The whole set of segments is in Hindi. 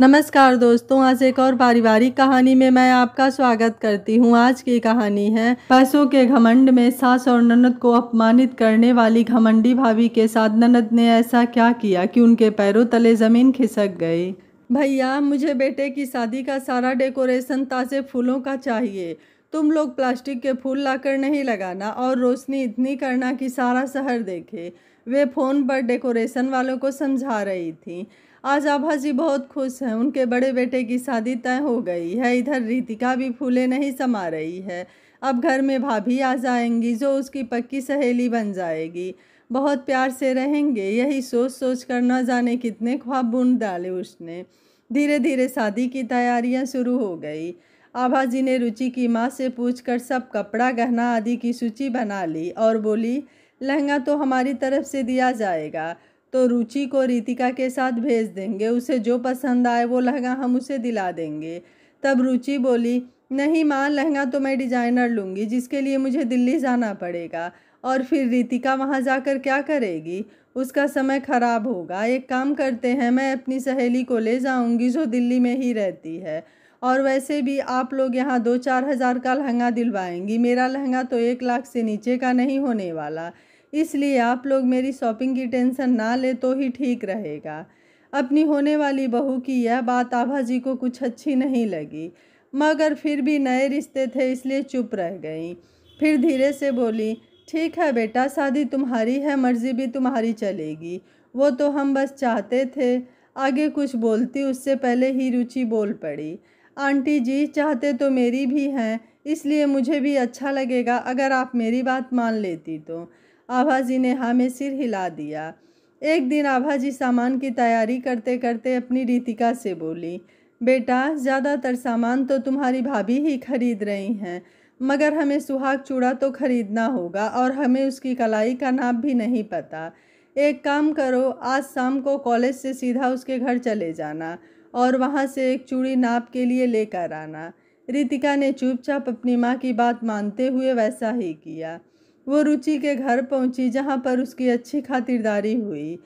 नमस्कार दोस्तों आज एक और पारिवारिक कहानी में मैं आपका स्वागत करती हूँ आज की कहानी है पैसों के घमंड में सास और ननद को अपमानित करने वाली घमंडी भाभी के साथ ननद ने ऐसा क्या किया कि उनके पैरों तले ज़मीन खिसक गई भैया मुझे बेटे की शादी का सारा डेकोरेशन ताज़े फूलों का चाहिए तुम लोग प्लास्टिक के फूल लाकर नहीं लगाना और रोशनी इतनी करना कि सारा शहर देखे वे फ़ोन पर डेकोरेशन वालों को समझा रही थी आज आभा जी बहुत खुश हैं उनके बड़े बेटे की शादी तय हो गई है इधर रीतिका भी फूले नहीं समा रही है अब घर में भाभी आ जाएंगी जो उसकी पक्की सहेली बन जाएगी बहुत प्यार से रहेंगे यही सोच सोच कर न जाने कितने ख्वाब बुन डाले उसने धीरे धीरे शादी की तैयारियां शुरू हो गई आभा जी ने रुचि की माँ से पूछकर सब कपड़ा गहना आदि की सूची बना ली और बोली लहंगा तो हमारी तरफ से दिया जाएगा तो रुचि को रितिका के साथ भेज देंगे उसे जो पसंद आए वो लहंगा हम उसे दिला देंगे तब रुचि बोली नहीं माँ लहंगा तो मैं डिज़ाइनर लूँगी जिसके लिए मुझे दिल्ली जाना पड़ेगा और फिर रितिका वहाँ जाकर क्या करेगी उसका समय ख़राब होगा एक काम करते हैं मैं अपनी सहेली को ले जाऊँगी जो दिल्ली में ही रहती है और वैसे भी आप लोग यहाँ दो चार हज़ार का लहंगा दिलवाएंगी मेरा लहंगा तो एक लाख से नीचे का नहीं होने वाला इसलिए आप लोग मेरी शॉपिंग की टेंशन ना ले तो ही ठीक रहेगा अपनी होने वाली बहू की यह बात आभा जी को कुछ अच्छी नहीं लगी मगर फिर भी नए रिश्ते थे इसलिए चुप रह गई फिर धीरे से बोली ठीक है बेटा शादी तुम्हारी है मर्ज़ी भी तुम्हारी चलेगी वो तो हम बस चाहते थे आगे कुछ बोलती उससे पहले ही रुचि बोल पड़ी आंटी जी चाहते तो मेरी भी हैं इसलिए मुझे भी अच्छा लगेगा अगर आप मेरी बात मान लेती तो आभा जी ने हाँ में सिर हिला दिया एक दिन आभा जी सामान की तैयारी करते करते अपनी रीतिका से बोली बेटा ज़्यादातर सामान तो तुम्हारी भाभी ही खरीद रही हैं मगर हमें सुहाग चूड़ा तो खरीदना होगा और हमें उसकी कलाई का नाप भी नहीं पता एक काम करो आज शाम को कॉलेज से सीधा उसके घर चले जाना और वहाँ से एक चूड़ी नाप के लिए लेकर आना रितिका ने चुपचाप अपनी माँ की बात मानते हुए वैसा ही किया वो रुचि के घर पहुंची जहां पर उसकी अच्छी खातिरदारी हुई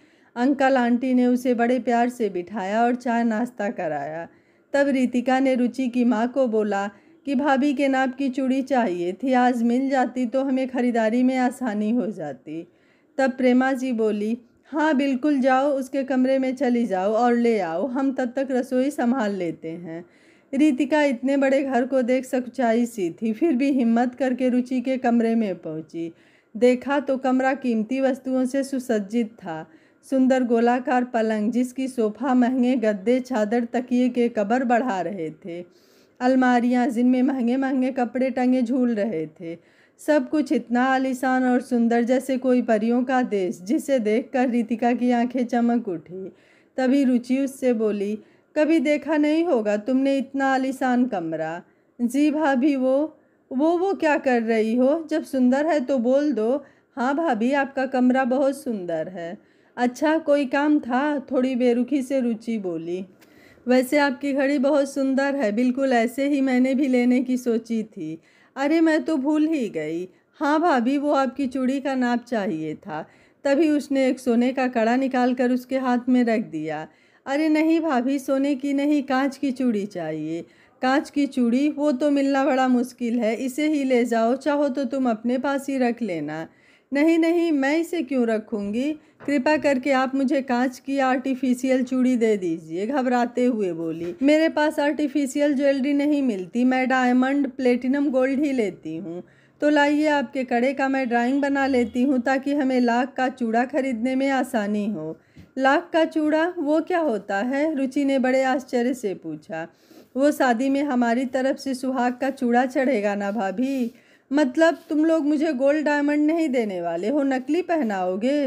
अंकल आंटी ने उसे बड़े प्यार से बिठाया और चाय नाश्ता कराया तब रितिका ने रुचि की माँ को बोला कि भाभी के नाप की चूड़ी चाहिए थी आज मिल जाती तो हमें ख़रीदारी में आसानी हो जाती तब प्रेमा जी बोली हाँ बिल्कुल जाओ उसके कमरे में चली जाओ और ले आओ हम तब तक रसोई संभाल लेते हैं रितिका इतने बड़े घर को देख सच्चाई सी थी फिर भी हिम्मत करके रुचि के कमरे में पहुंची देखा तो कमरा कीमती वस्तुओं से सुसज्जित था सुंदर गोलाकार पलंग जिसकी सोफा महंगे गद्दे चादर तकिए के कबर बढ़ा रहे थे अलमारियाँ जिनमें महंगे महंगे कपड़े टंगे झूल रहे थे सब कुछ इतना आलिशान और सुंदर जैसे कोई परियों का देश जिसे देखकर रितिका की आंखें चमक उठी तभी रुचि उससे बोली कभी देखा नहीं होगा तुमने इतना आलिशान कमरा जी भाभी वो वो वो क्या कर रही हो जब सुंदर है तो बोल दो हाँ भाभी आपका कमरा बहुत सुंदर है अच्छा कोई काम था थोड़ी बेरुखी से रुचि बोली वैसे आपकी घड़ी बहुत सुंदर है बिल्कुल ऐसे ही मैंने भी लेने की सोची थी अरे मैं तो भूल ही गई हाँ भाभी वो आपकी चूड़ी का नाप चाहिए था तभी उसने एक सोने का कड़ा निकाल कर उसके हाथ में रख दिया अरे नहीं भाभी सोने की नहीं कांच की चूड़ी चाहिए कांच की चूड़ी वो तो मिलना बड़ा मुश्किल है इसे ही ले जाओ चाहो तो तुम अपने पास ही रख लेना नहीं नहीं मैं इसे क्यों रखूँगी कृपा करके आप मुझे कांच की आर्टिफिशियल चूड़ी दे दीजिए घबराते हुए बोली मेरे पास आर्टिफिशियल ज्वेलरी नहीं मिलती मैं डायमंड प्लेटिनम गोल्ड ही लेती हूँ तो लाइए आपके कड़े का मैं ड्राइंग बना लेती हूँ ताकि हमें लाख का चूड़ा खरीदने में आसानी हो लाख का चूड़ा वो क्या होता है रुचि ने बड़े आश्चर्य से पूछा वो शादी में हमारी तरफ से सुहाग का चूड़ा चढ़ेगा ना भाभी मतलब तुम लोग मुझे गोल्ड डायमंड नहीं देने वाले हो नकली पहनाओगे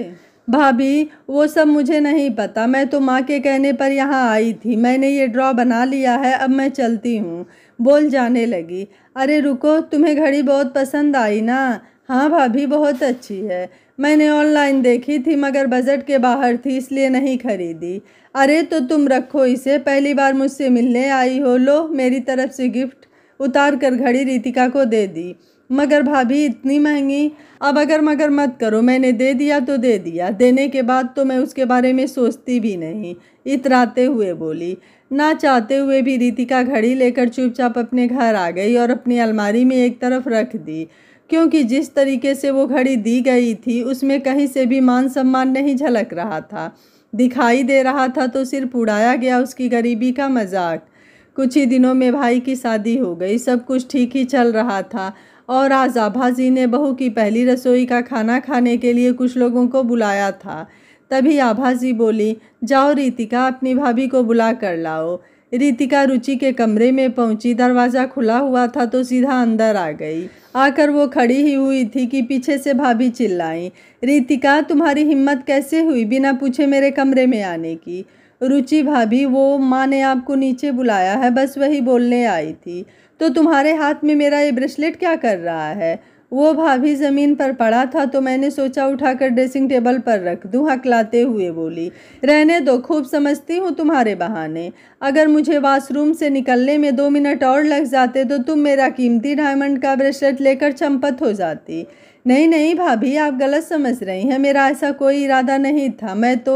भाभी वो सब मुझे नहीं पता मैं तो माँ के कहने पर यहाँ आई थी मैंने ये ड्रॉ बना लिया है अब मैं चलती हूँ बोल जाने लगी अरे रुको तुम्हें घड़ी बहुत पसंद आई ना हाँ भाभी बहुत अच्छी है मैंने ऑनलाइन देखी थी मगर बजट के बाहर थी इसलिए नहीं खरीदी अरे तो तुम रखो इसे पहली बार मुझसे मिलने आई हो लो मेरी तरफ से गिफ्ट उतार कर घड़ी रितिका को दे दी मगर भाभी इतनी महंगी अब अगर मगर मत करो मैंने दे दिया तो दे दिया देने के बाद तो मैं उसके बारे में सोचती भी नहीं इतराते हुए बोली ना चाहते हुए भी रितिका घड़ी लेकर चुपचाप अपने घर आ गई और अपनी अलमारी में एक तरफ रख दी क्योंकि जिस तरीके से वो घड़ी दी गई थी उसमें कहीं से भी मान सम्मान नहीं झलक रहा था दिखाई दे रहा था तो सिर्फ उड़ाया गया उसकी गरीबी का मजाक कुछ ही दिनों में भाई की शादी हो गई सब कुछ ठीक ही चल रहा था और आज आभाजी ने बहू की पहली रसोई का खाना खाने के लिए कुछ लोगों को बुलाया था तभी आभाजी बोली जाओ रीतिका अपनी भाभी को बुला कर लाओ रितिका रुचि के कमरे में पहुंची दरवाज़ा खुला हुआ था तो सीधा अंदर आ गई आकर वो खड़ी ही हुई थी कि पीछे से भाभी चिल्लाई रितिका तुम्हारी हिम्मत कैसे हुई बिना पूछे मेरे कमरे में आने की रुचि भाभी वो माँ ने आपको नीचे बुलाया है बस वही बोलने आई थी तो तुम्हारे हाथ में मेरा ये ब्रेसलेट क्या कर रहा है वो भाभी ज़मीन पर पड़ा था तो मैंने सोचा उठाकर ड्रेसिंग टेबल पर रख दूँ हकलाते हुए बोली रहने दो खूब समझती हूँ तुम्हारे बहाने अगर मुझे वाशरूम से निकलने में दो मिनट और लग जाते तो तुम मेरा कीमती डायमंड का ब्रेसलेट लेकर चंपत हो जाती नहीं नहीं भाभी आप गलत समझ रही हैं मेरा ऐसा कोई इरादा नहीं था मैं तो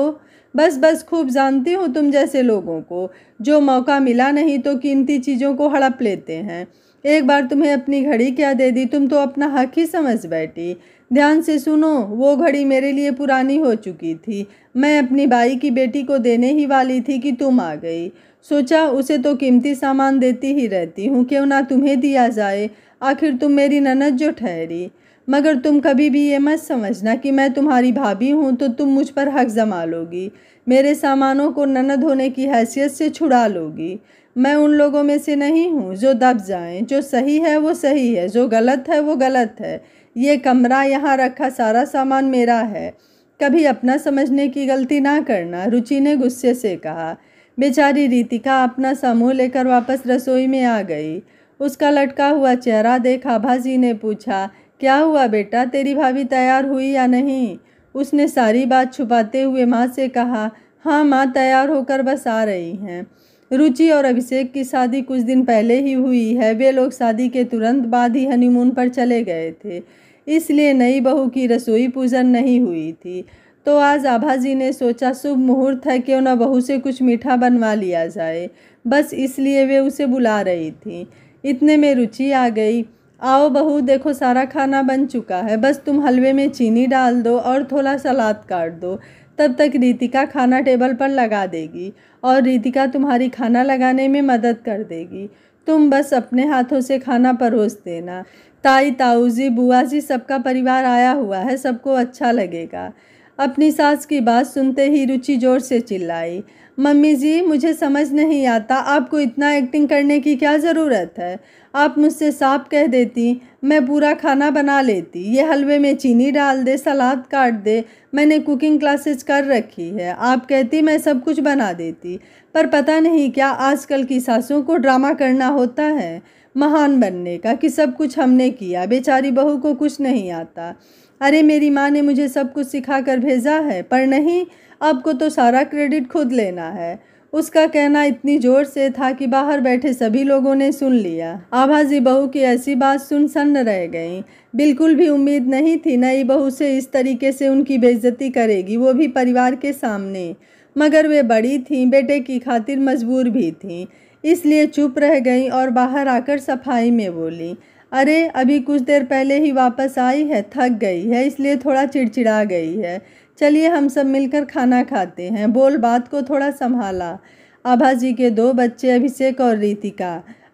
बस बस खूब जानती हूँ तुम जैसे लोगों को जो मौका मिला नहीं तो कीमती चीज़ों को हड़प लेते हैं एक बार तुम्हें अपनी घड़ी क्या दे दी तुम तो अपना हक ही समझ बैठी ध्यान से सुनो वो घड़ी मेरे लिए पुरानी हो चुकी थी मैं अपनी भाई की बेटी को देने ही वाली थी कि तुम आ गई सोचा उसे तो कीमती सामान देती ही रहती हूँ क्यों ना तुम्हें दिया जाए आखिर तुम मेरी ननद जो ठहरी मगर तुम कभी भी ये मत समझना कि मैं तुम्हारी भाभी हूँ तो तुम मुझ पर हक जमा लोगी मेरे सामानों को ननद होने की हैसियत से छुड़ा लोगी मैं उन लोगों में से नहीं हूँ जो दब जाएं जो सही है वो सही है जो गलत है वो गलत है ये कमरा यहाँ रखा सारा सामान मेरा है कभी अपना समझने की गलती ना करना रुचि ने गुस्से से कहा बेचारी रीतिका अपना समूह लेकर वापस रसोई में आ गई उसका लटका हुआ चेहरा देख आभाजी ने पूछा क्या हुआ बेटा तेरी भाभी तैयार हुई या नहीं उसने सारी बात छुपाते हुए माँ से कहा हाँ माँ तैयार होकर बस आ रही हैं रुचि और अभिषेक की शादी कुछ दिन पहले ही हुई है वे लोग शादी के तुरंत बाद ही हनीमून पर चले गए थे इसलिए नई बहू की रसोई पूजन नहीं हुई थी तो आज आभा जी ने सोचा शुभ मुहूर्त है क्यों न बहू से कुछ मीठा बनवा लिया जाए बस इसलिए वे उसे बुला रही थी इतने में रुचि आ गई आओ बहू देखो सारा खाना बन चुका है बस तुम हलवे में चीनी डाल दो और थोड़ा सलाद काट दो तब तक रीतिका खाना टेबल पर लगा देगी और रीतिका तुम्हारी खाना लगाने में मदद कर देगी तुम बस अपने हाथों से खाना परोस देना ताई ताऊ जी बुआ जी सबका परिवार आया हुआ है सबको अच्छा लगेगा अपनी सास की बात सुनते ही रुचि जोर से चिल्लाई मम्मी जी मुझे समझ नहीं आता आपको इतना एक्टिंग करने की क्या ज़रूरत है आप मुझसे साफ कह देती मैं पूरा खाना बना लेती ये हलवे में चीनी डाल दे सलाद काट दे मैंने कुकिंग क्लासेस कर रखी है आप कहती मैं सब कुछ बना देती पर पता नहीं क्या आजकल की सासों को ड्रामा करना होता है महान बनने का कि सब कुछ हमने किया बेचारी बहू को कुछ नहीं आता अरे मेरी माँ ने मुझे सब कुछ सिखा कर भेजा है पर नहीं आपको तो सारा क्रेडिट खुद लेना है उसका कहना इतनी जोर से था कि बाहर बैठे सभी लोगों ने सुन लिया आभाजी बहू की ऐसी बात सुन सन्न रह गई बिल्कुल भी उम्मीद नहीं थी नई बहू से इस तरीके से उनकी बेइज्जती करेगी वो भी परिवार के सामने मगर वे बड़ी थीं बेटे की खातिर मजबूर भी थीं इसलिए चुप रह गईं और बाहर आकर सफाई में बोली अरे अभी कुछ देर पहले ही वापस आई है थक गई है इसलिए थोड़ा चिड़चिड़ा गई है चलिए हम सब मिलकर खाना खाते हैं बोल बात को थोड़ा संभाला आभा जी के दो बच्चे अभिषेक और रीतिका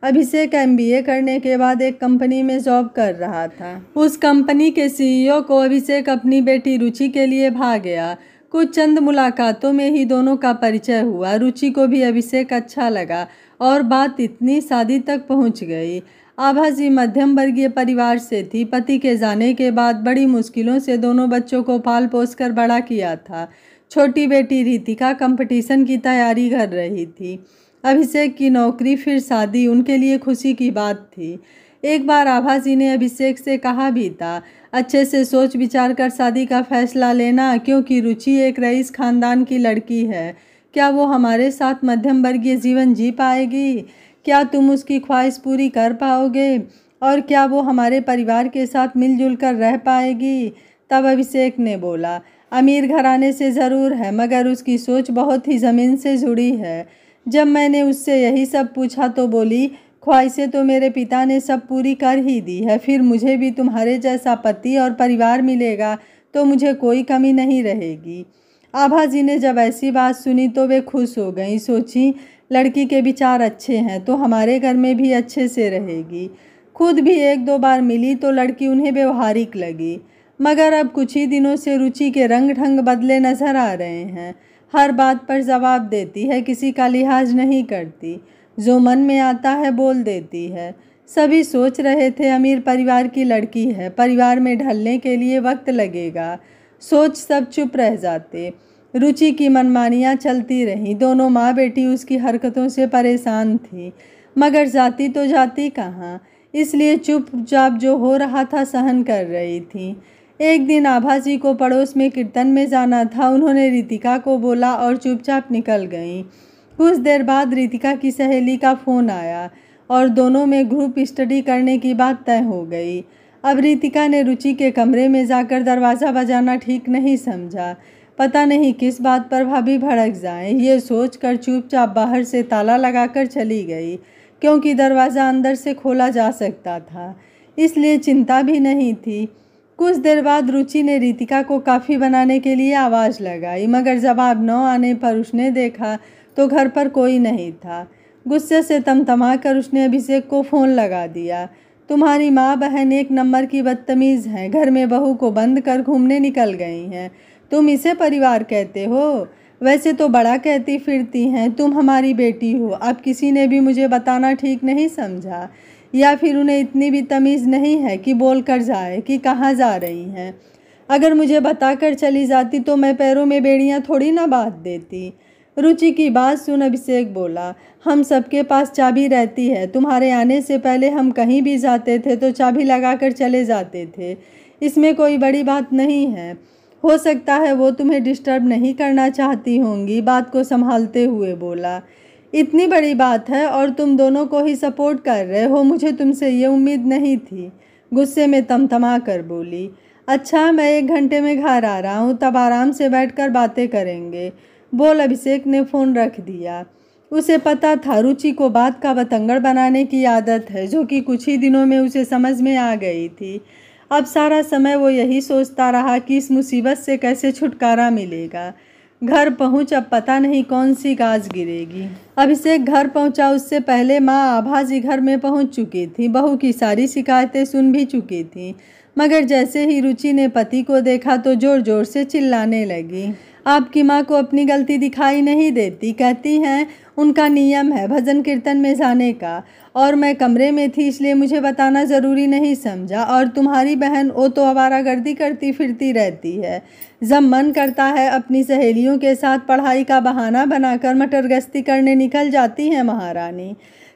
अभिषेक एम करने के बाद एक कंपनी में जॉब कर रहा था उस कंपनी के सीईओ e को अभिषेक अपनी बेटी रुचि के लिए भाग गया कुछ चंद मुलाकातों में ही दोनों का परिचय हुआ रुचि को भी अभिषेक अच्छा लगा और बात इतनी शादी तक पहुंच गई आभाजी मध्यम वर्गीय परिवार से थी पति के जाने के बाद बड़ी मुश्किलों से दोनों बच्चों को पाल पोस कर बड़ा किया था छोटी बेटी रितिका कंपटीशन की तैयारी कर रही थी अभिषेक की नौकरी फिर शादी उनके लिए खुशी की बात थी एक बार आभा जी ने अभिषेक से कहा भी था अच्छे से सोच विचार कर शादी का फैसला लेना क्योंकि रुचि एक रईस खानदान की लड़की है क्या वो हमारे साथ मध्यम वर्गीय जीवन जी पाएगी क्या तुम उसकी ख्वाहिश पूरी कर पाओगे और क्या वो हमारे परिवार के साथ मिलजुल कर रह पाएगी तब अभिषेक ने बोला अमीर घराने से ज़रूर है मगर उसकी सोच बहुत ही ज़मीन से जुड़ी है जब मैंने उससे यही सब पूछा तो बोली ख्वाहिशें तो मेरे पिता ने सब पूरी कर ही दी है फिर मुझे भी तुम्हारे जैसा पति और परिवार मिलेगा तो मुझे कोई कमी नहीं रहेगी आभा जी ने जब ऐसी बात सुनी तो वे खुश हो गई सोची लड़की के विचार अच्छे हैं तो हमारे घर में भी अच्छे से रहेगी खुद भी एक दो बार मिली तो लड़की उन्हें व्यवहारिक लगी मगर अब कुछ ही दिनों से रुचि के रंग ढंग बदले नज़र आ रहे हैं हर बात पर जवाब देती है किसी का लिहाज नहीं करती जो मन में आता है बोल देती है सभी सोच रहे थे अमीर परिवार की लड़की है परिवार में ढलने के लिए वक्त लगेगा सोच सब चुप रह जाते रुचि की मनमानियाँ चलती रहीं दोनों माँ बेटी उसकी हरकतों से परेशान थी मगर जाती तो जाती कहाँ इसलिए चुपचाप जो हो रहा था सहन कर रही थी एक दिन आभा जी को पड़ोस में कीर्तन में जाना था उन्होंने रितिका को बोला और चुपचाप निकल गईं कुछ देर बाद रितिका की सहेली का फ़ोन आया और दोनों में ग्रुप स्टडी करने की बात तय हो गई अब रितिका ने रुचि के कमरे में जाकर दरवाज़ा बजाना ठीक नहीं समझा पता नहीं किस बात पर भाभी भड़क जाएं ये सोचकर चुपचाप बाहर से ताला लगाकर चली गई क्योंकि दरवाज़ा अंदर से खोला जा सकता था इसलिए चिंता भी नहीं थी कुछ देर बाद रुचि ने रितिका को काफ़ी बनाने के लिए आवाज़ लगाई मगर जवाब न आने पर उसने देखा तो घर पर कोई नहीं था गुस्से से तमतमा कर उसने अभिषेक को फ़ोन लगा दिया तुम्हारी माँ बहन एक नंबर की बदतमीज़ हैं घर में बहू को बंद कर घूमने निकल गई हैं तुम इसे परिवार कहते हो वैसे तो बड़ा कहती फिरती हैं तुम हमारी बेटी हो अब किसी ने भी मुझे बताना ठीक नहीं समझा या फिर उन्हें इतनी भी तमीज़ नहीं है कि बोल कर जाए कि कहाँ जा रही हैं अगर मुझे बताकर चली जाती तो मैं पैरों में बेड़ियाँ थोड़ी ना बात देती रुचि की बात सुन अभिषेक बोला हम सबके पास चाबी रहती है तुम्हारे आने से पहले हम कहीं भी जाते थे तो चाबी लगाकर चले जाते थे इसमें कोई बड़ी बात नहीं है हो सकता है वो तुम्हें डिस्टर्ब नहीं करना चाहती होंगी बात को संभालते हुए बोला इतनी बड़ी बात है और तुम दोनों को ही सपोर्ट कर रहे हो मुझे तुमसे ये उम्मीद नहीं थी गुस्से में तमतमा कर बोली अच्छा मैं एक घंटे में घर आ रहा हूँ तब आराम से बैठकर बातें करेंगे बोल अभिषेक ने फ़ोन रख दिया उसे पता था रुचि को बात का बतंगड़ बनाने की आदत है जो कि कुछ ही दिनों में उसे समझ में आ गई थी अब सारा समय वो यही सोचता रहा कि इस मुसीबत से कैसे छुटकारा मिलेगा घर पहुंच अब पता नहीं कौन सी गाज गिरेगी अब इसे घर पहुंचा उससे पहले माँ आभा जी घर में पहुंच चुकी थी बहू की सारी शिकायतें सुन भी चुकी थी मगर जैसे ही रुचि ने पति को देखा तो ज़ोर ज़ोर से चिल्लाने लगी आपकी माँ को अपनी गलती दिखाई नहीं देती कहती हैं उनका नियम है भजन कीर्तन में जाने का और मैं कमरे में थी इसलिए मुझे बताना ज़रूरी नहीं समझा और तुम्हारी बहन वो तो गर्दी करती फिरती रहती है जब मन करता है अपनी सहेलियों के साथ पढ़ाई का बहाना बनाकर मटर गस्ती करने निकल जाती है महारानी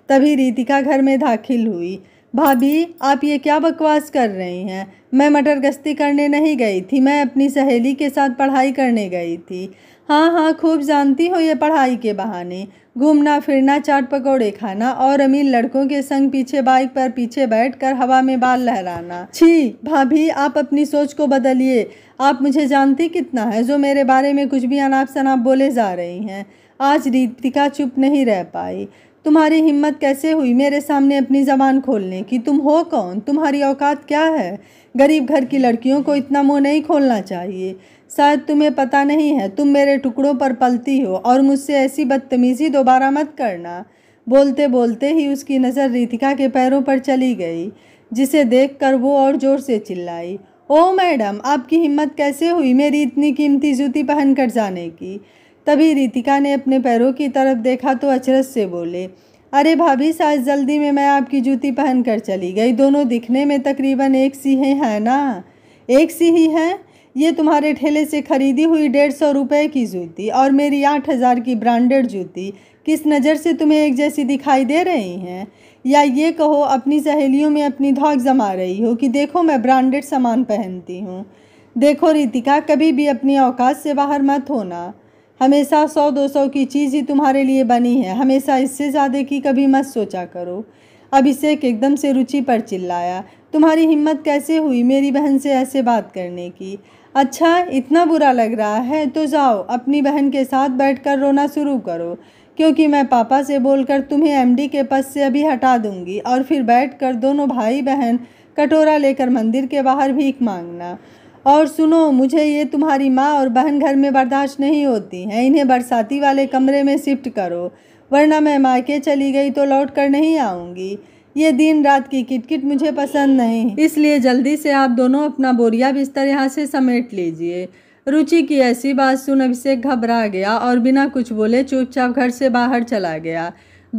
तभी रीतिका घर में दाखिल हुई भाभी आप ये क्या बकवास कर रही हैं मैं मटर गस्ती करने नहीं गई थी मैं अपनी सहेली के साथ पढ़ाई करने गई थी हाँ हाँ खूब जानती हो ये पढ़ाई के बहाने घूमना फिरना चाट पकौड़े खाना और अमीर लड़कों के संग पीछे बाइक पर पीछे बैठकर हवा में बाल लहराना छी भाभी आप अपनी सोच को बदलिए आप मुझे जानती कितना है जो मेरे बारे में कुछ भी अनाप शनाप बोले जा रही हैं आज रीतिका चुप नहीं रह पाई तुम्हारी हिम्मत कैसे हुई मेरे सामने अपनी ज़बान खोलने की तुम हो कौन तुम्हारी औकात क्या है गरीब घर की लड़कियों को इतना मुँह नहीं खोलना चाहिए शायद तुम्हें पता नहीं है तुम मेरे टुकड़ों पर पलती हो और मुझसे ऐसी बदतमीज़ी दोबारा मत करना बोलते बोलते ही उसकी नज़र रीतिका के पैरों पर चली गई जिसे देखकर वो और ज़ोर से चिल्लाई ओ मैडम आपकी हिम्मत कैसे हुई मेरी इतनी कीमती जूती पहन कर जाने की तभी रितिका ने अपने पैरों की तरफ देखा तो अचरज से बोले अरे भाभी शायद जल्दी में मैं आपकी जूती पहन कर चली गई दोनों दिखने में तकरीबन एक सी ही है ना एक सी ही है ये तुम्हारे ठेले से खरीदी हुई डेढ़ सौ रुपये की जूती और मेरी आठ हज़ार की ब्रांडेड जूती किस नज़र से तुम्हें एक जैसी दिखाई दे रही हैं या ये कहो अपनी सहेलियों में अपनी धौक जमा रही हो कि देखो मैं ब्रांडेड सामान पहनती हूँ देखो रितिका कभी भी अपनी औकात से बाहर मत होना हमेशा सौ दो सौ की चीज़ ही तुम्हारे लिए बनी है हमेशा इससे ज़्यादा की कभी मत सोचा करो अभिषेक एकदम से रुचि पर चिल्लाया तुम्हारी हिम्मत कैसे हुई मेरी बहन से ऐसे बात करने की अच्छा इतना बुरा लग रहा है तो जाओ अपनी बहन के साथ बैठकर रोना शुरू करो क्योंकि मैं पापा से बोलकर तुम्हें एमडी के पद से अभी हटा दूंगी और फिर बैठकर दोनों भाई बहन कटोरा लेकर मंदिर के बाहर भीख मांगना और सुनो मुझे ये तुम्हारी माँ और बहन घर में बर्दाश्त नहीं होती हैं इन्हें बरसाती वाले कमरे में शिफ्ट करो वरना मैं मायके चली गई तो लौट कर नहीं आऊँगी ये दिन रात की किटकिट मुझे पसंद नहीं इसलिए जल्दी से आप दोनों अपना बोरिया बिस्तर यहाँ से समेट लीजिए रुचि की ऐसी बात सुन अभिषेक घबरा गया और बिना कुछ बोले चुपचाप घर से बाहर चला गया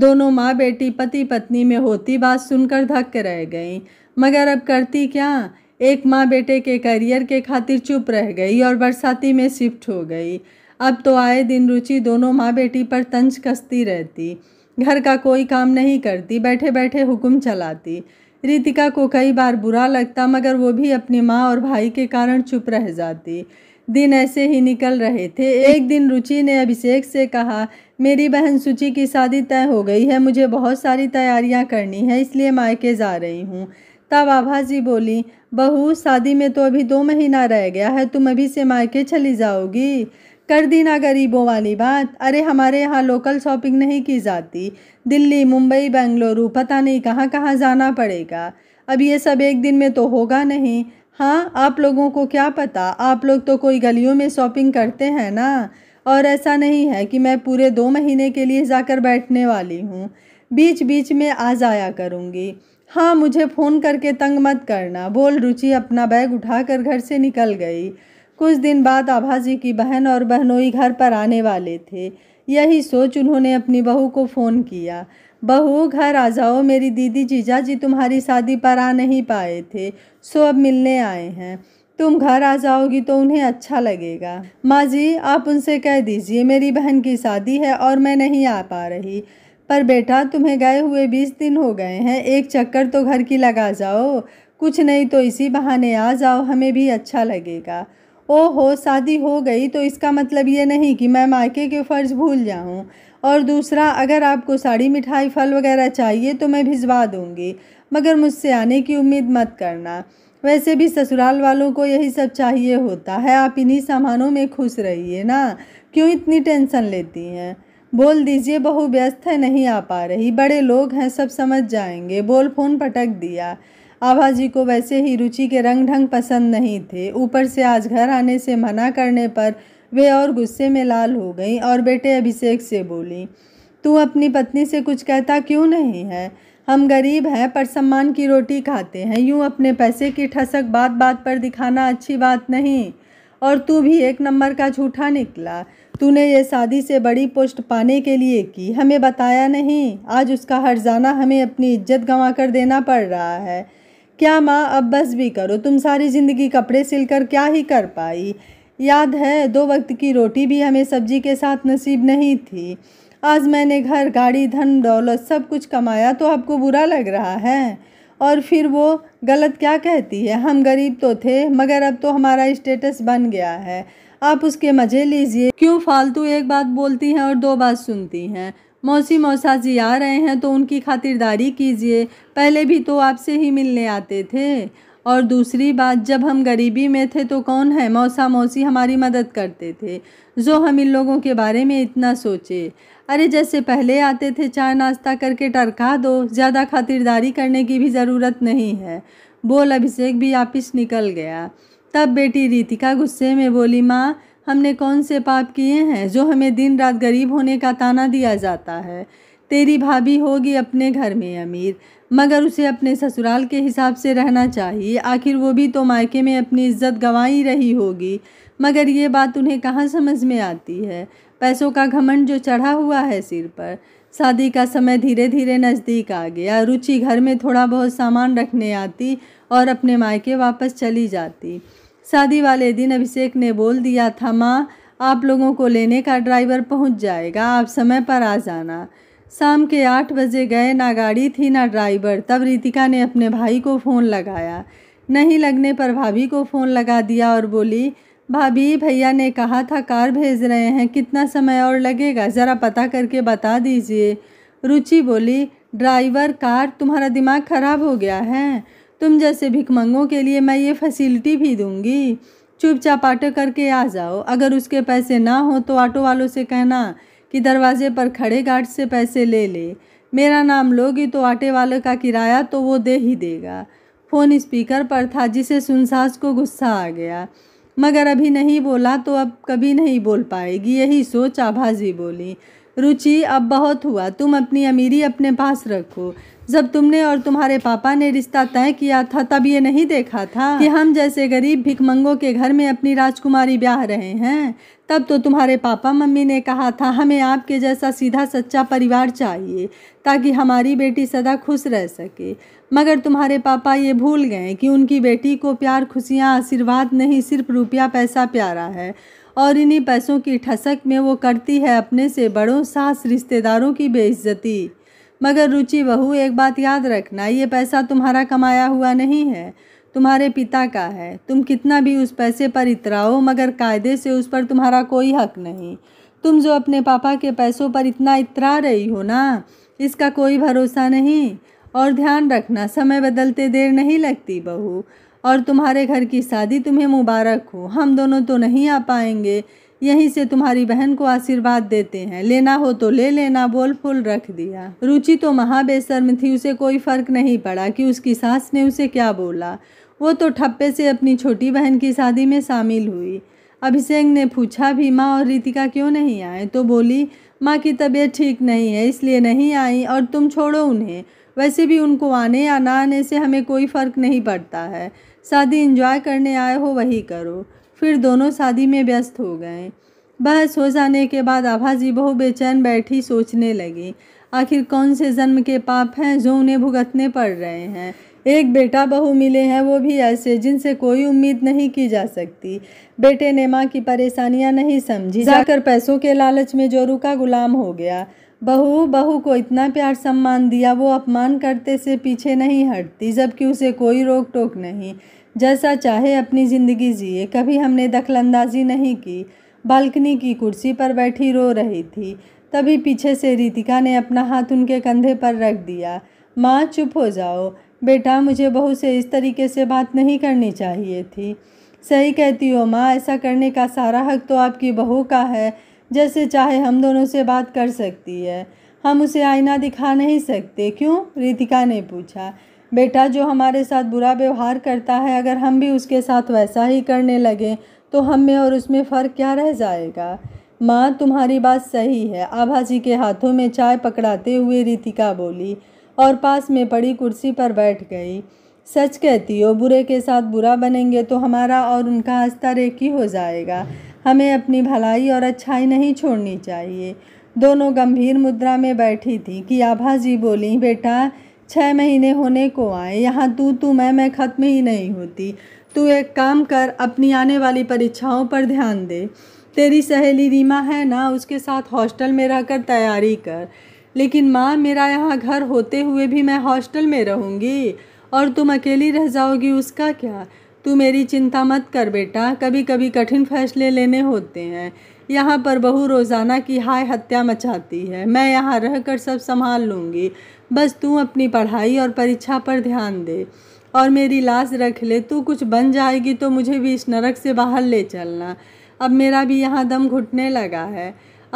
दोनों माँ बेटी पति पत्नी में होती बात सुनकर धक्के रह गईं मगर अब करती क्या एक माँ बेटे के करियर के खातिर चुप रह गई और बरसाती में शिफ्ट हो गई अब तो आए दिन रुचि दोनों माँ बेटी पर तंज कसती रहती घर का कोई काम नहीं करती बैठे बैठे हुक्म चलाती रितिका को कई बार बुरा लगता मगर वो भी अपनी माँ और भाई के कारण चुप रह जाती दिन ऐसे ही निकल रहे थे एक दिन रुचि ने अभिषेक से कहा मेरी बहन सुचि की शादी तय हो गई है मुझे बहुत सारी तैयारियां करनी है इसलिए मायके जा रही हूँ तब आभा जी बोली बहू शादी में तो अभी दो महीना रह गया है तुम अभी से मायके चली जाओगी कर देना गरीबों वाली बात अरे हमारे यहाँ लोकल शॉपिंग नहीं की जाती दिल्ली मुंबई बेंगलुरु पता नहीं कहाँ कहाँ जाना पड़ेगा अब ये सब एक दिन में तो होगा नहीं हाँ आप लोगों को क्या पता आप लोग तो कोई गलियों में शॉपिंग करते हैं ना और ऐसा नहीं है कि मैं पूरे दो महीने के लिए जाकर बैठने वाली हूँ बीच बीच में आ जाया करूँगी हाँ मुझे फ़ोन करके तंग मत करना बोल रुचि अपना बैग उठाकर घर से निकल गई कुछ दिन बाद आभा जी की बहन और बहनोई घर पर आने वाले थे यही सोच उन्होंने अपनी बहू को फ़ोन किया बहू घर आ जाओ मेरी दीदी जीजा जी तुम्हारी शादी पर आ नहीं पाए थे सो अब मिलने आए हैं तुम घर आ जाओगी तो उन्हें अच्छा लगेगा माँ जी आप उनसे कह दीजिए मेरी बहन की शादी है और मैं नहीं आ पा रही पर बेटा तुम्हें गए हुए बीस दिन हो गए हैं एक चक्कर तो घर की लगा जाओ कुछ नहीं तो इसी बहाने आ जाओ हमें भी अच्छा लगेगा हो शादी हो गई तो इसका मतलब ये नहीं कि मैं मायके के फ़र्ज भूल जाऊँ और दूसरा अगर आपको साड़ी मिठाई फल वगैरह चाहिए तो मैं भिजवा दूँगी मगर मुझसे आने की उम्मीद मत करना वैसे भी ससुराल वालों को यही सब चाहिए होता है आप इन्हीं सामानों में खुश रहिए ना क्यों इतनी टेंशन लेती हैं बोल दीजिए बहु व्यस्त है नहीं आ पा रही बड़े लोग हैं सब समझ जाएंगे बोल फोन पटक दिया आभा जी को वैसे ही रुचि के रंग ढंग पसंद नहीं थे ऊपर से आज घर आने से मना करने पर वे और गुस्से में लाल हो गई और बेटे अभिषेक से बोली तू अपनी पत्नी से कुछ कहता क्यों नहीं है हम गरीब हैं पर सम्मान की रोटी खाते हैं यूँ अपने पैसे की ठसक बात बात पर दिखाना अच्छी बात नहीं और तू भी एक नंबर का झूठा निकला तूने ये शादी से बड़ी पोस्ट पाने के लिए की हमें बताया नहीं आज उसका जाना हमें अपनी इज्जत गंवा कर देना पड़ रहा है क्या माँ अब बस भी करो तुम सारी ज़िंदगी कपड़े सिलकर क्या ही कर पाई याद है दो वक्त की रोटी भी हमें सब्जी के साथ नसीब नहीं थी आज मैंने घर गाड़ी धन दौलत सब कुछ कमाया तो आपको बुरा लग रहा है और फिर वो गलत क्या कहती है हम गरीब तो थे मगर अब तो हमारा स्टेटस बन गया है आप उसके मज़े लीजिए क्यों फालतू एक बात बोलती हैं और दो बात सुनती हैं मौसी मौसा जी आ रहे हैं तो उनकी खातिरदारी कीजिए पहले भी तो आपसे ही मिलने आते थे और दूसरी बात जब हम गरीबी में थे तो कौन है मौसा मौसी हमारी मदद करते थे जो हम इन लोगों के बारे में इतना सोचे अरे जैसे पहले आते थे चाय नाश्ता करके टरका दो ज़्यादा खातिरदारी करने की भी ज़रूरत नहीं है बोल अभिषेक भी आपस निकल गया तब बेटी रीतिका गुस्से में बोली माँ हमने कौन से पाप किए हैं जो हमें दिन रात गरीब होने का ताना दिया जाता है तेरी भाभी होगी अपने घर में अमीर मगर उसे अपने ससुराल के हिसाब से रहना चाहिए आखिर वो भी तो मायके में अपनी इज्जत गंवाई रही होगी मगर ये बात उन्हें कहाँ समझ में आती है पैसों का घमंड जो चढ़ा हुआ है सिर पर शादी का समय धीरे धीरे नज़दीक आ गया रुचि घर में थोड़ा बहुत सामान रखने आती और अपने मायके वापस चली जाती शादी वाले दिन अभिषेक ने बोल दिया था माँ आप लोगों को लेने का ड्राइवर पहुँच जाएगा आप समय पर आ जाना शाम के आठ बजे गए ना गाड़ी थी ना ड्राइवर तब रितिका ने अपने भाई को फ़ोन लगाया नहीं लगने पर भाभी को फ़ोन लगा दिया और बोली भाभी भैया ने कहा था कार भेज रहे हैं कितना समय और लगेगा ज़रा पता करके बता दीजिए रुचि बोली ड्राइवर कार तुम्हारा दिमाग ख़राब हो गया है तुम जैसे भिकमंगों के लिए मैं ये फैसिलिटी भी दूंगी चुपचाप ऑटो करके आ जाओ अगर उसके पैसे ना हो तो ऑटो वालों से कहना कि दरवाजे पर खड़े गार्ड से पैसे ले ले मेरा नाम लोगी तो आटे वाले का किराया तो वो दे ही देगा फ़ोन स्पीकर पर था जिसे सुनसाज को गुस्सा आ गया मगर अभी नहीं बोला तो अब कभी नहीं बोल पाएगी यही सोच आभाजी बोली रुचि अब बहुत हुआ तुम अपनी अमीरी अपने पास रखो जब तुमने और तुम्हारे पापा ने रिश्ता तय किया था तब ये नहीं देखा था कि हम जैसे गरीब भिकमंगों के घर में अपनी राजकुमारी ब्याह रहे हैं तब तो तुम्हारे पापा मम्मी ने कहा था हमें आपके जैसा सीधा सच्चा परिवार चाहिए ताकि हमारी बेटी सदा खुश रह सके मगर तुम्हारे पापा ये भूल गए कि उनकी बेटी को प्यार खुशियाँ आशीर्वाद नहीं सिर्फ रुपया पैसा प्यारा है और इन्हीं पैसों की ठसक में वो करती है अपने से बड़ों सास रिश्तेदारों की बेइज्जती मगर रुचि बहू एक बात याद रखना ये पैसा तुम्हारा कमाया हुआ नहीं है तुम्हारे पिता का है तुम कितना भी उस पैसे पर इतराओ मगर कायदे से उस पर तुम्हारा कोई हक नहीं तुम जो अपने पापा के पैसों पर इतना इतरा रही हो ना इसका कोई भरोसा नहीं और ध्यान रखना समय बदलते देर नहीं लगती बहू और तुम्हारे घर की शादी तुम्हें मुबारक हो हम दोनों तो नहीं आ पाएंगे यहीं से तुम्हारी बहन को आशीर्वाद देते हैं लेना हो तो ले लेना बोल फुल रख दिया रुचि तो महाबेशर्म थी उसे कोई फ़र्क नहीं पड़ा कि उसकी सास ने उसे क्या बोला वो तो ठप्पे से अपनी छोटी बहन की शादी में शामिल हुई अभिषेक ने पूछा भी माँ और रितिका क्यों नहीं आए तो बोली माँ की तबीयत ठीक नहीं है इसलिए नहीं आई और तुम छोड़ो उन्हें वैसे भी उनको आने या ना आने से हमें कोई फ़र्क नहीं पड़ता है शादी इंजॉय करने आए हो वही करो फिर दोनों शादी में व्यस्त हो गए बहस हो जाने के बाद आभा जी बहु बेचैन बैठी सोचने लगी आखिर कौन से जन्म के पाप हैं जो उन्हें भुगतने पड़ रहे हैं एक बेटा बहू मिले हैं वो भी ऐसे जिनसे कोई उम्मीद नहीं की जा सकती बेटे ने माँ की परेशानियाँ नहीं समझी जाकर पैसों के लालच में जो रुका गुलाम हो गया बहू बहू को इतना प्यार सम्मान दिया वो अपमान करते से पीछे नहीं हटती जबकि उसे कोई रोक टोक नहीं जैसा चाहे अपनी ज़िंदगी जिए कभी हमने दखलंदाजी नहीं की बालकनी की कुर्सी पर बैठी रो रही थी तभी पीछे से रितिका ने अपना हाथ उनके कंधे पर रख दिया माँ चुप हो जाओ बेटा मुझे बहू से इस तरीके से बात नहीं करनी चाहिए थी सही कहती हो माँ ऐसा करने का सारा हक तो आपकी बहू का है जैसे चाहे हम दोनों से बात कर सकती है हम उसे आईना दिखा नहीं सकते क्यों रितिका ने पूछा बेटा जो हमारे साथ बुरा व्यवहार करता है अगर हम भी उसके साथ वैसा ही करने लगे तो हम में और उसमें फ़र्क क्या रह जाएगा माँ तुम्हारी बात सही है आभाजी के हाथों में चाय पकड़ाते हुए रितिका बोली और पास में पड़ी कुर्सी पर बैठ गई सच कहती हो बुरे के साथ बुरा बनेंगे तो हमारा और उनका आस्था रेखी हो जाएगा हमें अपनी भलाई और अच्छाई नहीं छोड़नी चाहिए दोनों गंभीर मुद्रा में बैठी थी कि आभा जी बोली बेटा छः महीने होने को आए यहाँ तू तू तो मैं मैं ख़त्म ही नहीं होती तू एक काम कर अपनी आने वाली परीक्षाओं पर ध्यान दे तेरी सहेली रीमा है ना उसके साथ हॉस्टल में रहकर तैयारी कर लेकिन माँ मेरा यहाँ घर होते हुए भी मैं हॉस्टल में रहूँगी और तुम अकेली रह जाओगी उसका क्या तू मेरी चिंता मत कर बेटा कभी कभी कठिन फैसले लेने होते हैं यहाँ पर बहू रोज़ाना की हाय हत्या मचाती है मैं यहाँ रह कर सब संभाल लूँगी बस तू अपनी पढ़ाई और परीक्षा पर ध्यान दे और मेरी लाश रख ले तू कुछ बन जाएगी तो मुझे भी इस नरक से बाहर ले चलना अब मेरा भी यहाँ दम घुटने लगा है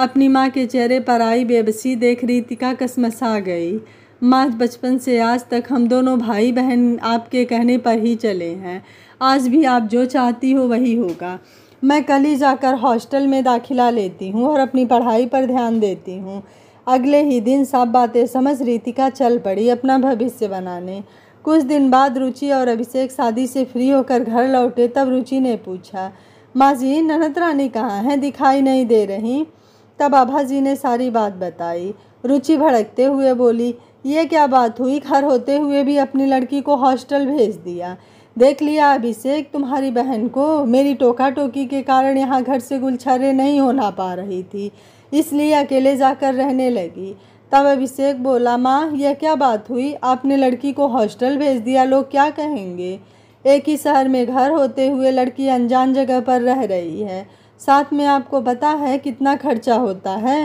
अपनी माँ के चेहरे पर आई बेबसी देख रीतिका कसमसा गई माँ बचपन से आज तक हम दोनों भाई बहन आपके कहने पर ही चले हैं आज भी आप जो चाहती हो वही होगा मैं कल ही जाकर हॉस्टल में दाखिला लेती हूँ और अपनी पढ़ाई पर ध्यान देती हूँ अगले ही दिन सब बातें समझ रितिका चल पड़ी अपना भविष्य बनाने कुछ दिन बाद रुचि और अभिषेक शादी से फ्री होकर घर लौटे तब रुचि ने पूछा माँ जी ननद रानी कहाँ हैं दिखाई नहीं दे रही तब आभा जी ने सारी बात बताई रुचि भड़कते हुए बोली ये क्या बात हुई घर होते हुए भी अपनी लड़की को हॉस्टल भेज दिया देख लिया अभिषेक तुम्हारी बहन को मेरी टोका टोकी के कारण यहाँ घर से गुलछारे नहीं होना पा रही थी इसलिए अकेले जाकर रहने लगी तब अभिषेक बोला माँ यह क्या बात हुई आपने लड़की को हॉस्टल भेज दिया लोग क्या कहेंगे एक ही शहर में घर होते हुए लड़की अनजान जगह पर रह रही है साथ में आपको पता है कितना खर्चा होता है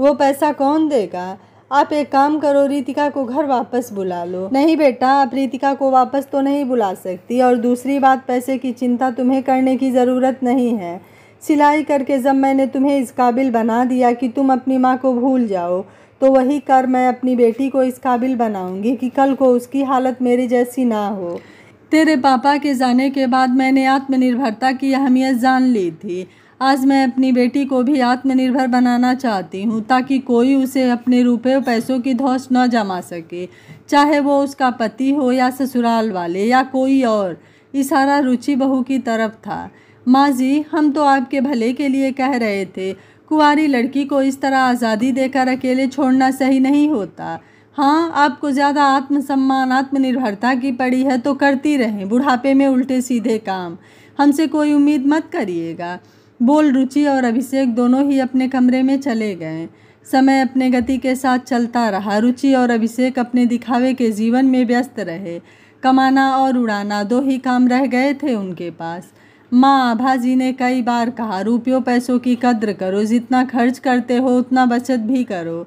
वो पैसा कौन देगा आप एक काम करो रीतिका को घर वापस बुला लो नहीं बेटा आप रीतिका को वापस तो नहीं बुला सकती और दूसरी बात पैसे की चिंता तुम्हें करने की ज़रूरत नहीं है सिलाई करके जब मैंने तुम्हें इस काबिल बना दिया कि तुम अपनी माँ को भूल जाओ तो वही कर मैं अपनी बेटी को इस काबिल बनाऊँगी कि कल को उसकी हालत मेरे जैसी ना हो तेरे पापा के जाने के बाद मैंने आत्मनिर्भरता की अहमियत जान ली थी आज मैं अपनी बेटी को भी आत्मनिर्भर बनाना चाहती हूँ ताकि कोई उसे अपने रुपये पैसों की धौस न जमा सके चाहे वो उसका पति हो या ससुराल वाले या कोई और इशारा रुचि बहू की तरफ था माँ जी हम तो आपके भले के लिए कह रहे थे कुंवारी लड़की को इस तरह आज़ादी देकर अकेले छोड़ना सही नहीं होता हाँ आपको ज़्यादा आत्मसम्मान आत्मनिर्भरता की पड़ी है तो करती रहें बुढ़ापे में उल्टे सीधे काम हमसे कोई उम्मीद मत करिएगा बोल रुचि और अभिषेक दोनों ही अपने कमरे में चले गए समय अपने गति के साथ चलता रहा रुचि और अभिषेक अपने दिखावे के जीवन में व्यस्त रहे कमाना और उड़ाना दो ही काम रह गए थे उनके पास माँ आभा जी ने कई बार कहा रुपयों पैसों की कद्र करो जितना खर्च करते हो उतना बचत भी करो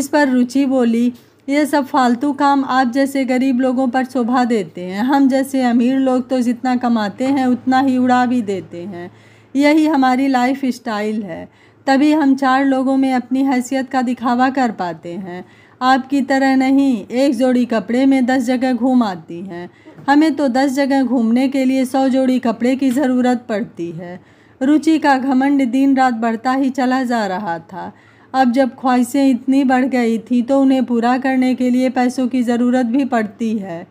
इस पर रुचि बोली ये सब फालतू काम आप जैसे गरीब लोगों पर शोभा देते हैं हम जैसे अमीर लोग तो जितना कमाते हैं उतना ही उड़ा भी देते हैं यही हमारी लाइफ स्टाइल है तभी हम चार लोगों में अपनी हैसियत का दिखावा कर पाते हैं आपकी तरह नहीं एक जोड़ी कपड़े में दस जगह घूम आती हैं हमें तो दस जगह घूमने के लिए सौ जोड़ी कपड़े की ज़रूरत पड़ती है रुचि का घमंड दिन रात बढ़ता ही चला जा रहा था अब जब ख्वाहिशें इतनी बढ़ गई थी तो उन्हें पूरा करने के लिए पैसों की ज़रूरत भी पड़ती है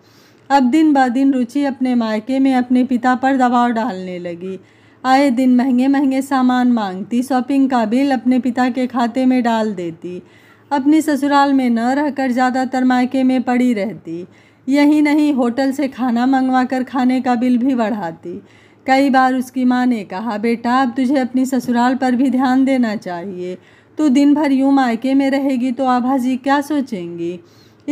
अब दिन ब दिन रुचि अपने मायके में अपने पिता पर दबाव डालने लगी आए दिन महंगे महंगे सामान मांगती शॉपिंग का बिल अपने पिता के खाते में डाल देती अपनी ससुराल में न रहकर ज़्यादातर मायके में पड़ी रहती यही नहीं होटल से खाना मंगवा कर खाने का बिल भी बढ़ाती कई बार उसकी माँ ने कहा बेटा अब तुझे अपनी ससुराल पर भी ध्यान देना चाहिए तू दिन भर यूँ मायके में रहेगी तो आभा जी क्या सोचेंगी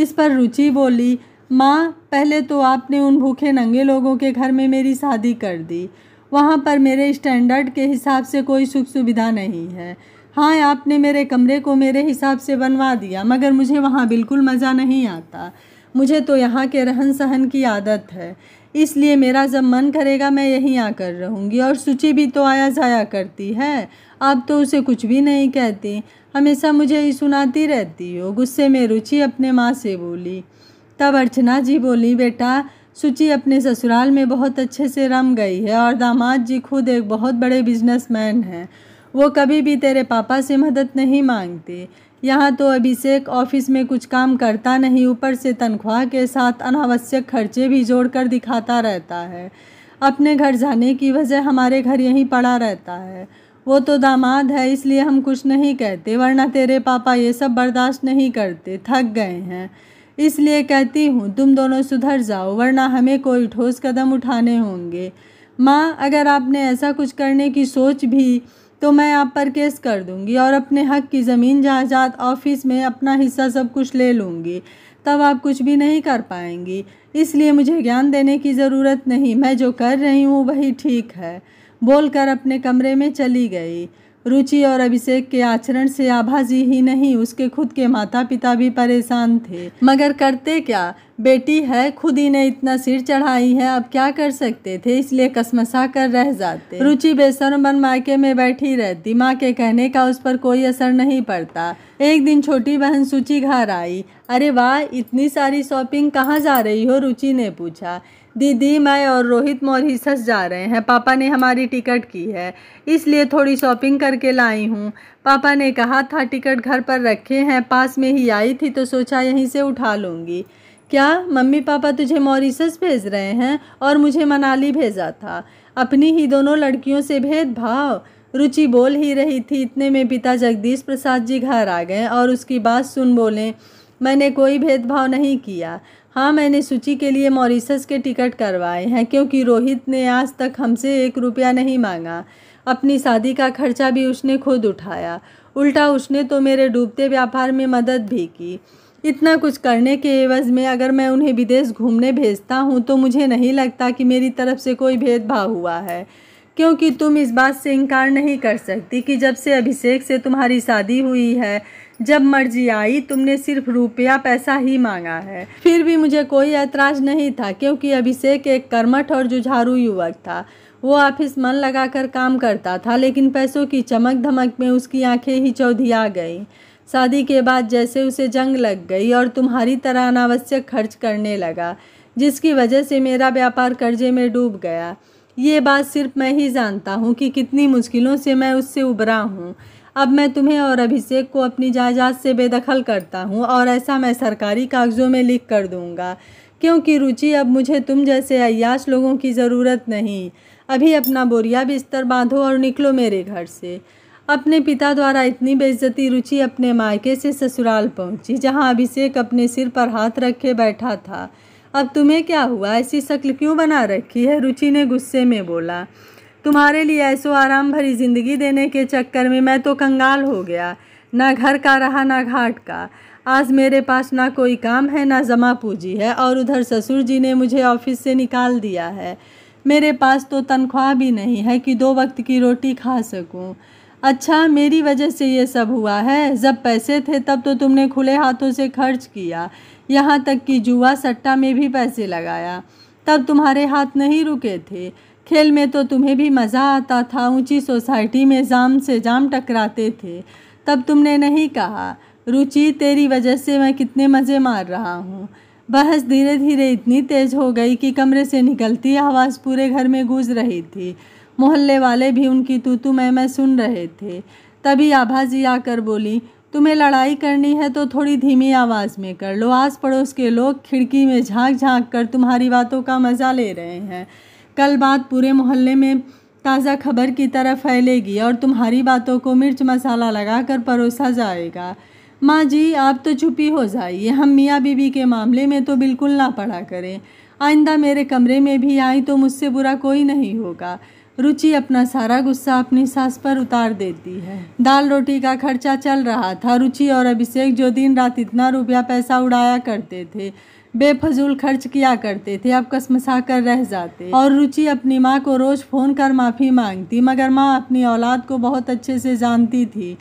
इस पर रुचि बोली माँ पहले तो आपने उन भूखे नंगे लोगों के घर में मेरी शादी कर दी वहाँ पर मेरे स्टैंडर्ड के हिसाब से कोई सुख सुविधा नहीं है हाँ आपने मेरे कमरे को मेरे हिसाब से बनवा दिया मगर मुझे वहाँ बिल्कुल मज़ा नहीं आता मुझे तो यहाँ के रहन सहन की आदत है इसलिए मेरा जब मन करेगा मैं यहीं आकर रहूँगी और सूची भी तो आया जाया करती है आप तो उसे कुछ भी नहीं कहती हमेशा मुझे ही सुनाती रहती हो गुस्से में रुचि अपने माँ से बोली तब अर्चना जी बोली बेटा सुची अपने ससुराल में बहुत अच्छे से रम गई है और दामाद जी खुद एक बहुत बड़े बिजनेसमैन हैं वो कभी भी तेरे पापा से मदद नहीं मांगते यहाँ तो अभिषेक ऑफिस में कुछ काम करता नहीं ऊपर से तनख्वाह के साथ अनावश्यक खर्चे भी जोड़कर दिखाता रहता है अपने घर जाने की वजह हमारे घर यहीं पड़ा रहता है वो तो दामाद है इसलिए हम कुछ नहीं कहते वरना तेरे पापा ये सब बर्दाश्त नहीं करते थक गए हैं इसलिए कहती हूँ तुम दोनों सुधर जाओ वरना हमें कोई ठोस कदम उठाने होंगे माँ अगर आपने ऐसा कुछ करने की सोच भी तो मैं आप पर केस कर दूंगी और अपने हक की ज़मीन जायदाद ऑफिस में अपना हिस्सा सब कुछ ले लूँगी तब आप कुछ भी नहीं कर पाएंगी इसलिए मुझे ज्ञान देने की ज़रूरत नहीं मैं जो कर रही हूँ वही ठीक है बोलकर अपने कमरे में चली गई रुचि और अभिषेक के आचरण से आभाजी ही नहीं उसके खुद के माता पिता भी परेशान थे मगर करते क्या बेटी है खुद ही ने इतना सिर चढ़ाई है अब क्या कर सकते थे इसलिए कसमसा कर रह जाते रुचि बेसरम बन मायके में बैठी रहती माँ के कहने का उस पर कोई असर नहीं पड़ता एक दिन छोटी बहन सूची घर आई अरे वाह इतनी सारी शॉपिंग कहाँ जा रही हो रुचि ने पूछा दीदी मैं और रोहित मॉरिसस जा रहे हैं पापा ने हमारी टिकट की है इसलिए थोड़ी शॉपिंग करके लाई हूँ पापा ने कहा था टिकट घर पर रखे हैं पास में ही आई थी तो सोचा यहीं से उठा लूँगी क्या मम्मी पापा तुझे मॉरिसस भेज रहे हैं और मुझे मनाली भेजा था अपनी ही दोनों लड़कियों से भेदभाव रुचि बोल ही रही थी इतने में पिता जगदीश प्रसाद जी घर आ गए और उसकी बात सुन बोले मैंने कोई भेदभाव नहीं किया हाँ मैंने सूची के लिए मॉरिसस के टिकट करवाए हैं क्योंकि रोहित ने आज तक हमसे एक रुपया नहीं मांगा अपनी शादी का खर्चा भी उसने खुद उठाया उल्टा उसने तो मेरे डूबते व्यापार में मदद भी की इतना कुछ करने के एवज़ में अगर मैं उन्हें विदेश घूमने भेजता हूँ तो मुझे नहीं लगता कि मेरी तरफ से कोई भेदभाव हुआ है क्योंकि तुम इस बात से इनकार नहीं कर सकती कि जब से अभिषेक से तुम्हारी शादी हुई है जब मर्जी आई तुमने सिर्फ रुपया पैसा ही मांगा है फिर भी मुझे कोई ऐतराज नहीं था क्योंकि अभिषेक एक कर्मठ और जुझारू युवक था वो ऑफिस मन लगाकर काम करता था लेकिन पैसों की चमक धमक में उसकी आंखें ही चौधिया गईं शादी के बाद जैसे उसे जंग लग गई और तुम्हारी तरह अनावश्यक खर्च करने लगा जिसकी वजह से मेरा व्यापार कर्जे में डूब गया ये बात सिर्फ मैं ही जानता हूँ कि कितनी मुश्किलों से मैं उससे उबरा हूँ अब मैं तुम्हें और अभिषेक को अपनी जायदाद से बेदखल करता हूँ और ऐसा मैं सरकारी कागज़ों में लिख कर दूँगा क्योंकि रुचि अब मुझे तुम जैसे अयाश लोगों की ज़रूरत नहीं अभी अपना बोरिया बिस्तर बांधो और निकलो मेरे घर से अपने पिता द्वारा इतनी बेइज्जती रुचि अपने मायके से ससुराल पहुंची जहां अभिषेक अपने सिर पर हाथ रखे बैठा था अब तुम्हें क्या हुआ ऐसी शक्ल क्यों बना रखी है रुचि ने गुस्से में बोला तुम्हारे लिए ऐसो आराम भरी ज़िंदगी देने के चक्कर में मैं तो कंगाल हो गया ना घर का रहा ना घाट का आज मेरे पास ना कोई काम है ना जमा पूजी है और उधर ससुर जी ने मुझे ऑफिस से निकाल दिया है मेरे पास तो तनख्वाह भी नहीं है कि दो वक्त की रोटी खा सकूं। अच्छा मेरी वजह से ये सब हुआ है जब पैसे थे तब तो तुमने खुले हाथों से खर्च किया यहाँ तक कि जुआ सट्टा में भी पैसे लगाया तब तुम्हारे हाथ नहीं रुके थे खेल में तो तुम्हें भी मज़ा आता था ऊंची सोसाइटी में जाम से जाम टकराते थे तब तुमने नहीं कहा रुचि तेरी वजह से मैं कितने मज़े मार रहा हूँ बहस धीरे धीरे इतनी तेज़ हो गई कि कमरे से निकलती आवाज़ पूरे घर में गूंज रही थी मोहल्ले वाले भी उनकी तो तू मैं मैं सुन रहे थे तभी आभाजी आकर बोली तुम्हें लड़ाई करनी है तो थोड़ी धीमी आवाज़ में कर लो आस पड़ोस के लोग खिड़की में झांक झांक कर तुम्हारी बातों का मज़ा ले रहे हैं कल बात पूरे मोहल्ले में ताज़ा खबर की तरह फैलेगी और तुम्हारी बातों को मिर्च मसाला लगाकर परोसा जाएगा माँ जी आप तो छुपी हो जाइए हम मियाँ बीबी के मामले में तो बिल्कुल ना पढ़ा करें आइंदा मेरे कमरे में भी आई तो मुझसे बुरा कोई नहीं होगा रुचि अपना सारा गुस्सा अपनी सास पर उतार देती है दाल रोटी का खर्चा चल रहा था रुचि और अभिषेक जो दिन रात इतना रुपया पैसा उड़ाया करते थे बेफजूल खर्च किया करते थे अब कसमसा कर रह जाते और रुचि अपनी माँ को रोज फ़ोन कर माफ़ी मांगती मगर माँ अपनी औलाद को बहुत अच्छे से जानती थी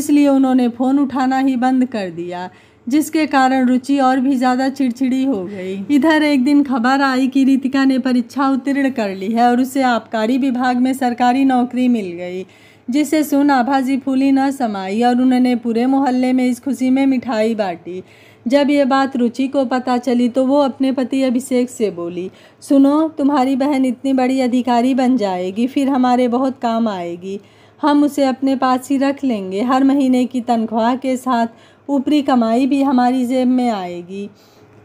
इसलिए उन्होंने फ़ोन उठाना ही बंद कर दिया जिसके कारण रुचि और भी ज़्यादा चिड़चिड़ी हो गई इधर एक दिन खबर आई कि रितिका ने परीक्षा उत्तीर्ण कर ली है और उसे आबकारी विभाग में सरकारी नौकरी मिल गई जिसे सुन आभाजी फूली न समाई और उन्होंने पूरे मोहल्ले में इस खुशी में मिठाई बांटी जब यह बात रुचि को पता चली तो वो अपने पति अभिषेक से बोली सुनो तुम्हारी बहन इतनी बड़ी अधिकारी बन जाएगी फिर हमारे बहुत काम आएगी हम उसे अपने पास ही रख लेंगे हर महीने की तनख्वाह के साथ ऊपरी कमाई भी हमारी जेब में आएगी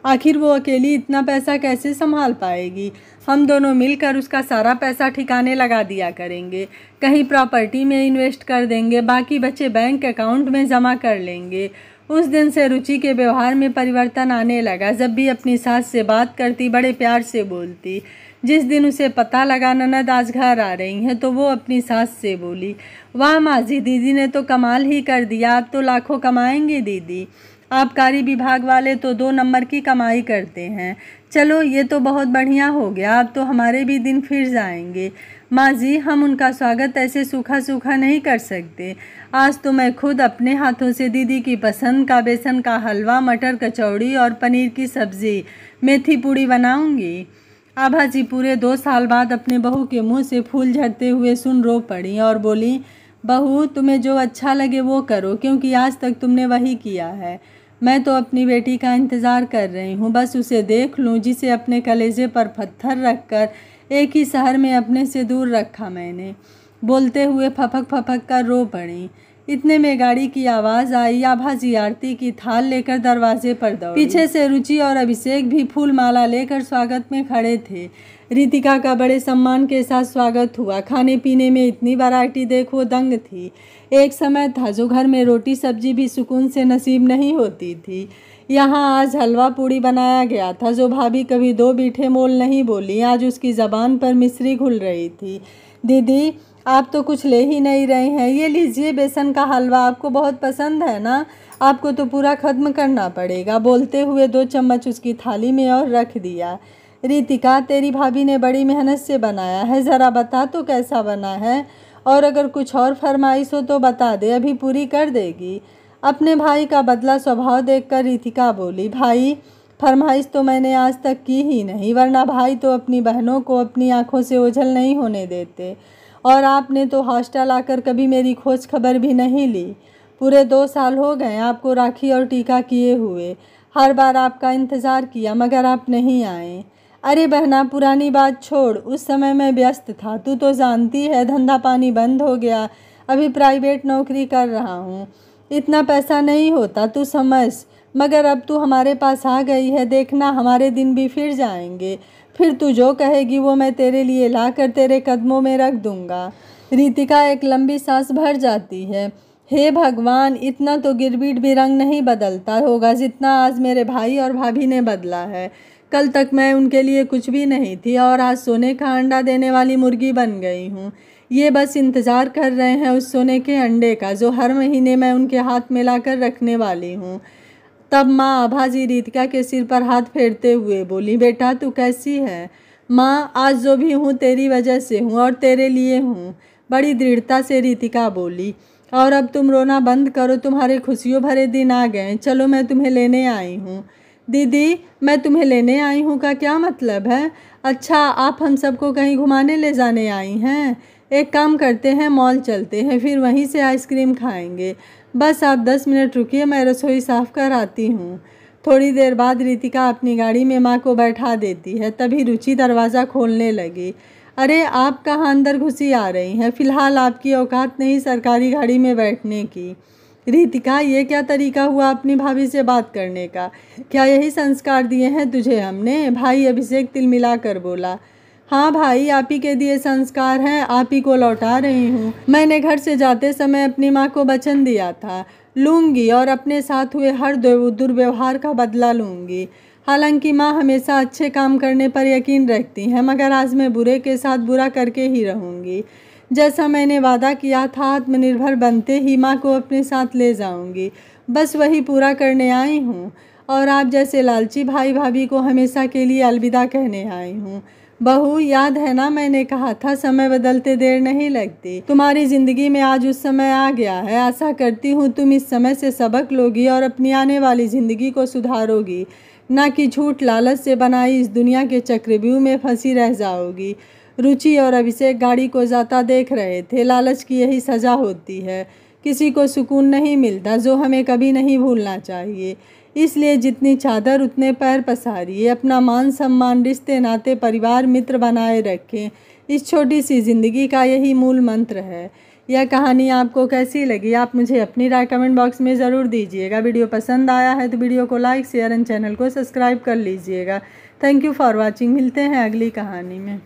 आखिर वो अकेली इतना पैसा कैसे संभाल पाएगी हम दोनों मिलकर उसका सारा पैसा ठिकाने लगा दिया करेंगे कहीं प्रॉपर्टी में इन्वेस्ट कर देंगे बाकी बच्चे बैंक अकाउंट में जमा कर लेंगे उस दिन से रुचि के व्यवहार में परिवर्तन आने लगा जब भी अपनी सास से बात करती बड़े प्यार से बोलती जिस दिन उसे पता लगा ननद आज घर आ रही हैं तो वो अपनी सास से बोली वाह माजी दीदी ने तो कमाल ही कर दिया आप तो लाखों कमाएंगे दीदी आबकारी विभाग वाले तो दो नंबर की कमाई करते हैं चलो ये तो बहुत बढ़िया हो गया अब तो हमारे भी दिन फिर जाएंगे माँ जी हम उनका स्वागत ऐसे सूखा सूखा नहीं कर सकते आज तो मैं खुद अपने हाथों से दीदी की पसंद का बेसन का हलवा मटर कचौड़ी और पनीर की सब्ज़ी मेथी पूड़ी बनाऊंगी आभा जी पूरे दो साल बाद अपने बहू के मुंह से फूल झड़ते हुए सुन रो पड़ी और बोली बहू तुम्हें जो अच्छा लगे वो करो क्योंकि आज तक तुमने वही किया है मैं तो अपनी बेटी का इंतज़ार कर रही हूँ बस उसे देख लूँ जिसे अपने कलेजे पर पत्थर रख कर एक ही शहर में अपने से दूर रखा मैंने बोलते हुए फपक फपक कर रो पड़ी इतने में गाड़ी की आवाज़ आई आभाजी आरती की थाल लेकर दरवाजे पर दौड़ी पीछे से रुचि और अभिषेक भी फूल माला लेकर स्वागत में खड़े थे रितिका का बड़े सम्मान के साथ स्वागत हुआ खाने पीने में इतनी वैरायटी देखो दंग थी एक समय था जो घर में रोटी सब्जी भी सुकून से नसीब नहीं होती थी यहाँ आज हलवा पूड़ी बनाया गया था जो भाभी कभी दो बीठे मोल नहीं बोली आज उसकी ज़बान पर मिश्री घुल रही थी दीदी आप तो कुछ ले ही नहीं रहे हैं ये लीजिए बेसन का हलवा आपको बहुत पसंद है ना आपको तो पूरा ख़त्म करना पड़ेगा बोलते हुए दो चम्मच उसकी थाली में और रख दिया रितिका तेरी भाभी ने बड़ी मेहनत से बनाया है ज़रा बता तो कैसा बना है और अगर कुछ और फरमाइश हो तो बता दे अभी पूरी कर देगी अपने भाई का बदला स्वभाव देखकर रितिका बोली भाई फरमाइश तो मैंने आज तक की ही नहीं वरना भाई तो अपनी बहनों को अपनी आंखों से ओझल नहीं होने देते और आपने तो हॉस्टल आकर कभी मेरी खोज खबर भी नहीं ली पूरे दो साल हो गए आपको राखी और टीका किए हुए हर बार आपका इंतज़ार किया मगर आप नहीं आए अरे बहना पुरानी बात छोड़ उस समय मैं व्यस्त था तू तो जानती है धंधा पानी बंद हो गया अभी प्राइवेट नौकरी कर रहा हूँ इतना पैसा नहीं होता तू समझ मगर अब तू हमारे पास आ गई है देखना हमारे दिन भी फिर जाएंगे फिर तू जो कहेगी वो मैं तेरे लिए ला कर तेरे कदमों में रख दूँगा रितिका एक लंबी सांस भर जाती है हे भगवान इतना तो गिरबीट भी रंग नहीं बदलता होगा जितना आज मेरे भाई और भाभी ने बदला है कल तक मैं उनके लिए कुछ भी नहीं थी और आज सोने का अंडा देने वाली मुर्गी बन गई हूँ ये बस इंतज़ार कर रहे हैं उस सोने के अंडे का जो हर महीने मैं उनके हाथ में ला कर रखने वाली हूँ तब माँ आभाजी रीतिका के सिर पर हाथ फेरते हुए बोली बेटा तू कैसी है माँ आज जो भी हूँ तेरी वजह से हूँ और तेरे लिए हूँ बड़ी दृढ़ता से रीतिका बोली और अब तुम रोना बंद करो तुम्हारे खुशियों भरे दिन आ गए चलो मैं तुम्हें लेने आई हूँ दीदी मैं तुम्हें लेने आई हूँ का क्या मतलब है अच्छा आप हम सबको कहीं घुमाने ले जाने आई हैं एक काम करते हैं मॉल चलते हैं फिर वहीं से आइसक्रीम खाएंगे बस आप दस मिनट रुकिए मैं रसोई साफ़ कर आती हूँ थोड़ी देर बाद रितिका अपनी गाड़ी में माँ को बैठा देती है तभी रुचि दरवाज़ा खोलने लगी अरे आप कहाँ अंदर घुसी आ रही हैं फ़िलहाल आपकी औकात नहीं सरकारी गाड़ी में बैठने की रितिका ये क्या तरीका हुआ अपनी भाभी से बात करने का क्या यही संस्कार दिए हैं तुझे हमने भाई अभिषेक मिला कर बोला हाँ भाई आप ही के दिए संस्कार हैं आप ही को लौटा रही हूँ मैंने घर से जाते समय अपनी माँ को वचन दिया था लूँगी और अपने साथ हुए हर दुर्व्यवहार का बदला लूँगी हालांकि माँ हमेशा अच्छे काम करने पर यकीन रखती हैं मगर आज मैं बुरे के साथ बुरा करके ही रहूँगी जैसा मैंने वादा किया था आत्मनिर्भर बनते ही माँ को अपने साथ ले जाऊँगी बस वही पूरा करने आई हूँ और आप जैसे लालची भाई भाभी को हमेशा के लिए अलविदा कहने आई हूँ बहू याद है ना मैंने कहा था समय बदलते देर नहीं लगती तुम्हारी जिंदगी में आज उस समय आ गया है आशा करती हूँ तुम इस समय से सबक लोगी और अपनी आने वाली जिंदगी को सुधारोगी न कि झूठ लालच से बनाई इस दुनिया के चक्रव्यूह में फंसी रह जाओगी रुचि और अभिषेक गाड़ी को जाता देख रहे थे लालच की यही सज़ा होती है किसी को सुकून नहीं मिलता जो हमें कभी नहीं भूलना चाहिए इसलिए जितनी चादर उतने पैर पसारिए अपना मान सम्मान रिश्ते नाते परिवार मित्र बनाए रखें इस छोटी सी ज़िंदगी का यही मूल मंत्र है यह कहानी आपको कैसी लगी आप मुझे अपनी राय कमेंट बॉक्स में ज़रूर दीजिएगा वीडियो पसंद आया है तो वीडियो को लाइक शेयर एंड चैनल को सब्सक्राइब कर लीजिएगा थैंक यू फॉर वॉचिंग मिलते हैं अगली कहानी में